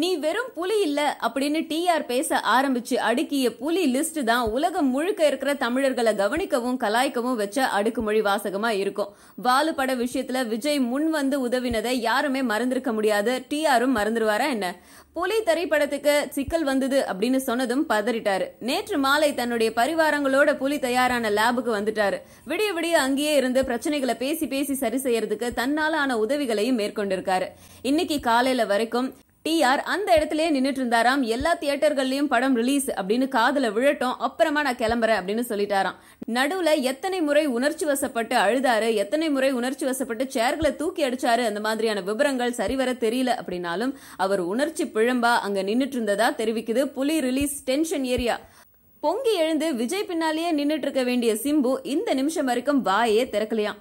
நீ வெறும் புலி இல்ல அப்படின்னு டிஆர் பேச ஆரம்பிச்சு அடுக்கிய புலி லிஸ்ட் தான் உலகம் முழுக்க இருக்கிற தமிழர்களை கவனிக்கவும் கலாய்க்கவும் வச்ச அடுக்குமொழி வாசகமா இருக்கும் வாலு பட விஷயத்துல விஜய் முன் வந்து உதவினதை யாருமே மறந்திருக்க முடியாது டிஆரும் மறந்துடுவாரா என்ன புலி திரைப்படத்துக்கு சிக்கல் வந்தது அப்படின்னு சொன்னதும் பதறிட்டாரு நேற்று மாலை தன்னுடைய பரிவாரங்களோட புலி தயாரான லேபுக்கு வந்துட்டாரு விடிய விடிய அங்கேயே இருந்து பிரச்சனைகளை பேசி பேசி சரி செய்யறதுக்கு தன்னாலான ஆன உதவிகளையும் மேற்கொண்டிருக்காரு இன்னைக்கு காலையில வரைக்கும் டிஆர் அந்த இடத்துலயே நின்றுட்டு இருந்தாராம் எல்லா தியேட்டர்கள்லயும் படம் ரிலீஸ் அப்படின்னு காதல விழட்டும் அப்புறமா நான் கிளம்புறேன் அப்படின்னு சொல்லிட்டாராம் நடுவுல எத்தனை முறை உணர்ச்சி வசப்பட்டு அழுதாரு எத்தனை முறை உணர்ச்சி வசப்பட்டு சேர்களை தூக்கி அடிச்சாரு அந்த மாதிரியான விவரங்கள் சரிவர தெரியல அப்படின்னாலும் அவர் உணர்ச்சி பிழம்பா அங்க நின்றுட்டு இருந்ததா தெரிவிக்குது புலி ரிலீஸ் டென்ஷன் ஏரியா பொங்கி எழுந்து விஜய் பின்னாலேயே நின்றுட்டு இருக்க வேண்டிய சிம்பு இந்த நிமிஷம் வரைக்கும் வாயே திறக்கலையாம்